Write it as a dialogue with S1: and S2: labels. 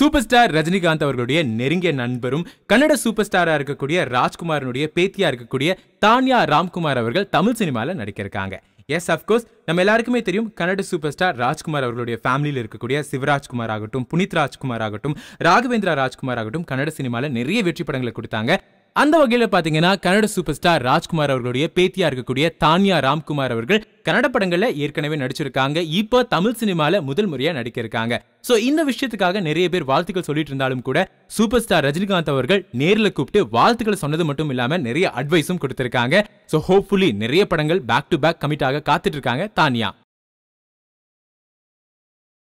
S1: super star Rajinikanth அவர்களுடைய நெருங்கிய நண்பரும் கன்னட சூப்பர் ஸ்டாராக இருக்கக்கூடிய ராஜ்குமாரனுடைய பேத்தியாக இருக்கக்கூடிய தானியா ராம்குமார் அவர்கள் தமிழ் சினிமாவில் இருக்காங்க எஸ் அஃப்கோர்ஸ் நம்ம எல்லாருக்குமே தெரியும் கன்னட சூப்பர் ஸ்டார் ராஜ்குமார் அவர்களுடைய ஃபேமிலியில் இருக்கக்கூடிய சிவராஜ்குமார் ஆகட்டும் புனித் ராஜ்குமார் ஆகட்டும் ராகவேந்திரா ராஜ்குமார் ஆகட்டும் கன்னட சினிமாவில் நிறைய வெற்றி படங்களை கொடுத்தாங்க அந்த வகையில் பார்த்தீங்கன்னா கன்னட சூப்பர் ஸ்டார் ராஜ்குமார் அவர்களுடைய பேத்தியா இருக்கக்கூடிய தானியா ராம்குமார் அவர்கள் கன்னட படங்கள்ல ஏற்கனவே நடிச்சிருக்காங்க இப்போ தமிழ் சினிமால முதல் முறையா நடிக்க இருக்காங்க ஸோ இந்த விஷயத்துக்காக நிறைய பேர் வாழ்த்துக்கள் சொல்லிட்டு இருந்தாலும் கூட சூப்பர் ஸ்டார் ரஜினிகாந்த் அவர்கள் நேரில் கூப்பிட்டு வாழ்த்துக்கள் சொன்னது மட்டும் இல்லாம நிறைய அட்வைஸும் கொடுத்திருக்காங்க ஸோ ஹோப்ஃபுல்லி நிறைய படங்கள் பேக் டு பேக் கமிட்டாக காத்துட்டு இருக்காங்க தானியா